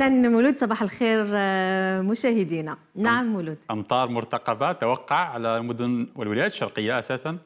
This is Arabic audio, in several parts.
اهلا مولود صباح الخير آه، مشاهدينا نعم مولود امطار مرتقبه توقع على المدن والولايات الشرقيه اساسا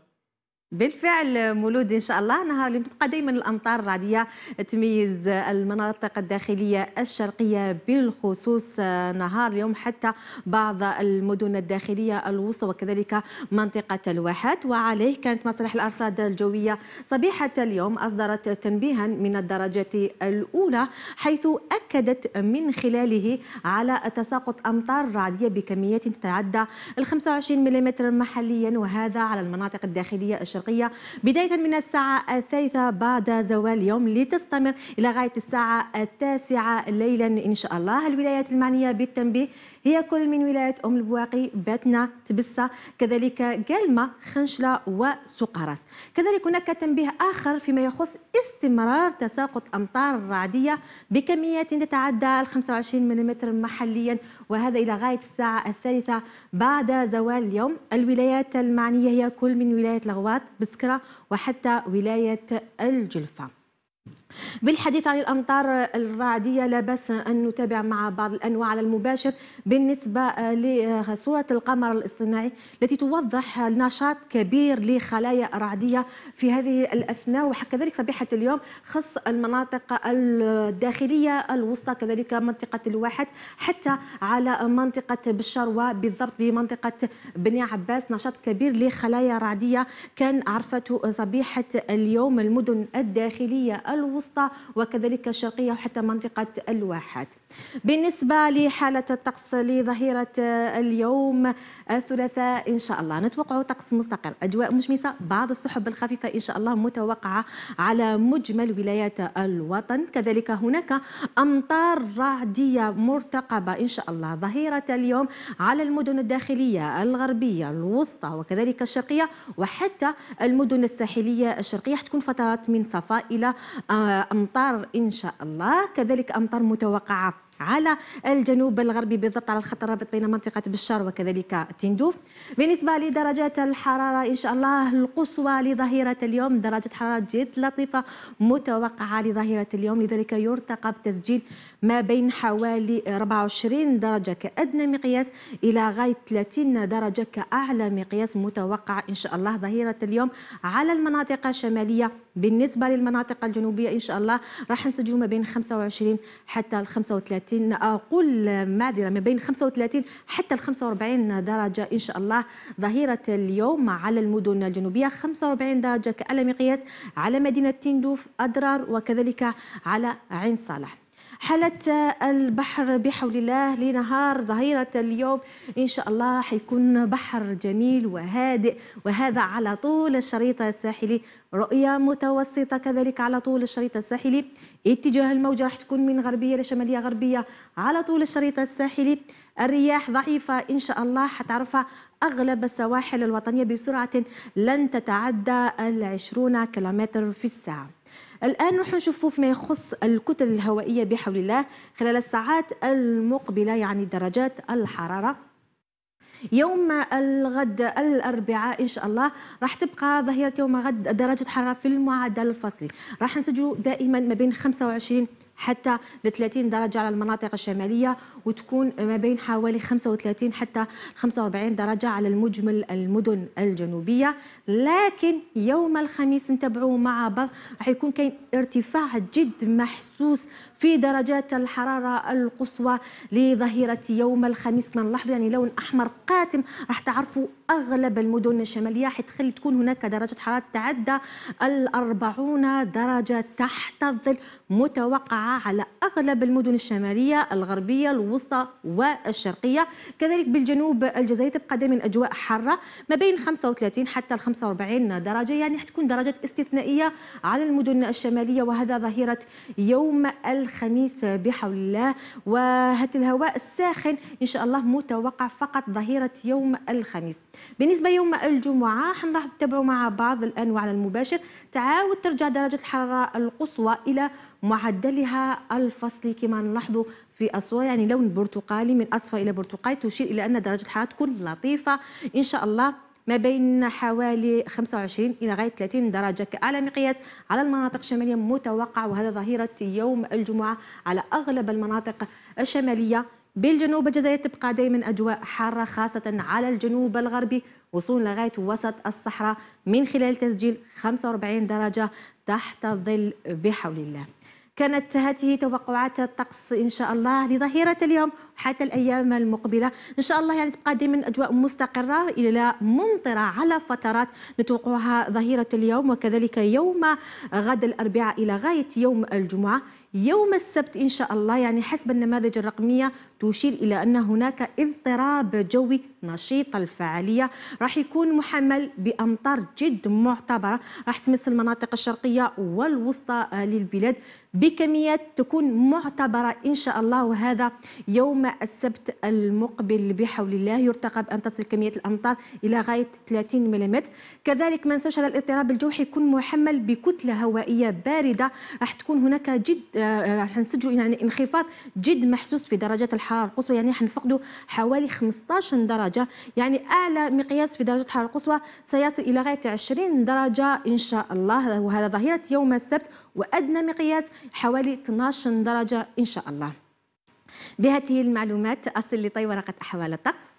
بالفعل مولود ان شاء الله نهار اللي تبقى دائما الامطار الرعديه تميز المناطق الداخليه الشرقيه بالخصوص نهار اليوم حتى بعض المدن الداخليه الوسطى وكذلك منطقه الواحات وعليه كانت مصالح الارصاد الجويه صبيحه اليوم اصدرت تنبيها من الدرجه الاولى حيث اكدت من خلاله على تساقط امطار رعديه بكميات تتعدى ال 25 ملم محليا وهذا على المناطق الداخليه الشرقية الشرقية بداية من الساعة الثالثة بعد زوال اليوم لتستمر إلى غاية الساعة التاسعة ليلا إن شاء الله الولايات المعنية بالتنبيه هي كل من ولاية أم البواقي باتنا تبسة كذلك قلمة خنشلة وسقراس كذلك هناك تنبيه آخر فيما يخص استمرار تساقط أمطار الرعدية بكميات تتعدى ال 25 ملم محليا وهذا إلى غاية الساعة الثالثة بعد زوال اليوم الولايات المعنية هي كل من ولاية لغوات بسكرة وحتى ولاية الجلفة بالحديث عن الامطار الرعديه لا باس ان نتابع مع بعض الانواع على المباشر بالنسبه لصوره القمر الاصطناعي التي توضح نشاط كبير لخلايا رعديه في هذه الاثناء وكذلك صبيحه اليوم خص المناطق الداخليه الوسطى كذلك منطقه الواحد حتى على منطقه بشار وبالضبط بمنطقه بني عباس نشاط كبير لخلايا رعديه كان عرفته صبيحه اليوم المدن الداخليه الوسطى وكذلك الشرقية وحتى منطقة الواحات بالنسبة لحالة الطقس لظهيرة اليوم الثلاثاء إن شاء الله نتوقع طقس مستقر أجواء مشمسة بعض السحب الخفيفة إن شاء الله متوقعة على مجمل ولايات الوطن كذلك هناك أمطار رعدية مرتقبة إن شاء الله ظهيرة اليوم على المدن الداخلية الغربية الوسطى وكذلك الشرقية وحتى المدن الساحلية الشرقية حتكون فترات من صفاء إلى آه، امطار ان شاء الله كذلك امطار متوقعه على الجنوب الغربي بالضبط على الخط الرابط بين منطقة بشار وكذلك تندوف بالنسبة لدرجات الحرارة إن شاء الله القصوى لظهيرة اليوم درجة حرارة جد لطيفة متوقعة لظهيرة اليوم لذلك يرتقب تسجيل ما بين حوالي 24 درجة كأدنى مقياس إلى غاية 30 درجة كأعلى مقياس متوقع إن شاء الله ظهيرة اليوم على المناطق الشمالية بالنسبة للمناطق الجنوبية إن شاء الله راح نسجل ما بين 25 حتى 35 35 أقل معذره ما بين 35 حتى ال 45 درجة إن شاء الله ظهيرة اليوم على المدن الجنوبية 45 درجة كأعلى مقياس على مدينة تندوف أدرار وكذلك على عين صالح حالة البحر بحول الله لنهار ظهيرة اليوم إن شاء الله حيكون بحر جميل وهادئ وهذا على طول الشريط الساحلي رؤية متوسطة كذلك على طول الشريط الساحلي اتجاه الموجة راح تكون من غربية لشمالية غربية على طول الشريط الساحلي الرياح ضعيفة إن شاء الله حتعرفها أغلب السواحل الوطنية بسرعة لن تتعدى العشرون كيلومتر في الساعة الآن نروح نشوفوا فيما يخص الكتل الهوائية بحول الله خلال الساعات المقبلة يعني درجات الحرارة يوم الغد الاربعاء ان شاء الله راح تبقى ظهيره يوم غد درجه حراره في المعدل الفصلي راح نسجل دائما ما بين 25 حتى ل 30 درجه على المناطق الشماليه وتكون ما بين حوالي 35 حتى 45 درجه على المجمل المدن الجنوبيه لكن يوم الخميس نتابعوا مع بعض راح يكون كاين ارتفاع جد محسوس في درجات الحراره القصوى لظهيره يوم الخميس كما نلاحظوا يعني لون احمر قاتم راح تعرفوا اغلب المدن الشماليه حتخلي تكون هناك درجه حراره تعدى ال 40 درجه تحت الظل متوقعه على أغلب المدن الشمالية الغربية الوسطى والشرقية كذلك بالجنوب الجزائري تبقى دائما أجواء حارة ما بين 35 حتى 45 درجة يعني حتكون درجات استثنائية على المدن الشمالية وهذا ظهيرة يوم الخميس بحول الله وهذا الهواء الساخن إن شاء الله متوقع فقط ظهيرة يوم الخميس بالنسبة يوم الجمعة حنلاحظ تتابعوا مع بعض الأنواع المباشر تعاود ترجع درجة الحرارة القصوى إلى معدلها الفصلي كما نلاحظه في الصورة يعني لون برتقالي من أصفر إلى برتقالي تشير إلى أن درجة الحرارة تكون لطيفة إن شاء الله ما بين حوالي 25 إلى غاية 30 درجة كأعلى مقياس على المناطق الشمالية متوقع وهذا ظهيرة يوم الجمعة على أغلب المناطق الشمالية بالجنوب الجزائر تبقى دائما أجواء حارة خاصة على الجنوب الغربي وصولا لغاية وسط الصحراء من خلال تسجيل 45 درجة تحت الظل بحول الله كانت هذه توقعات الطقس ان شاء الله لظهيره اليوم وحتى الايام المقبله ان شاء الله يعني تبقى دائما اجواء مستقره الى ممطره على فترات نتوقعها ظهيره اليوم وكذلك يوم غد الاربعاء الى غايه يوم الجمعه يوم السبت ان شاء الله يعني حسب النماذج الرقميه تشير إلى أن هناك اضطراب جوي نشيط الفعالية راح يكون محمل بأمطار جد معتبرة راح تمس المناطق الشرقية والوسطى للبلاد بكميات تكون معتبرة إن شاء الله وهذا يوم السبت المقبل بحول الله يرتقب أن تصل كمية الأمطار إلى غاية 30 ملم كذلك ما ننساوش هذا الاضطراب الجوي يكون محمل بكتلة هوائية باردة راح تكون هناك جد آه، راح نسجل يعني انخفاض جد محسوس في درجات الحرارة الحراره القصوى يعني حنفقدوا حوالي 15 درجه يعني اعلى مقياس في درجه الحراره القصوى سيصل الى غايه 20 درجه ان شاء الله وهذا ظهيره يوم السبت وادنى مقياس حوالي 12 درجه ان شاء الله بهذه المعلومات اصل لطي ورقه احوال الطقس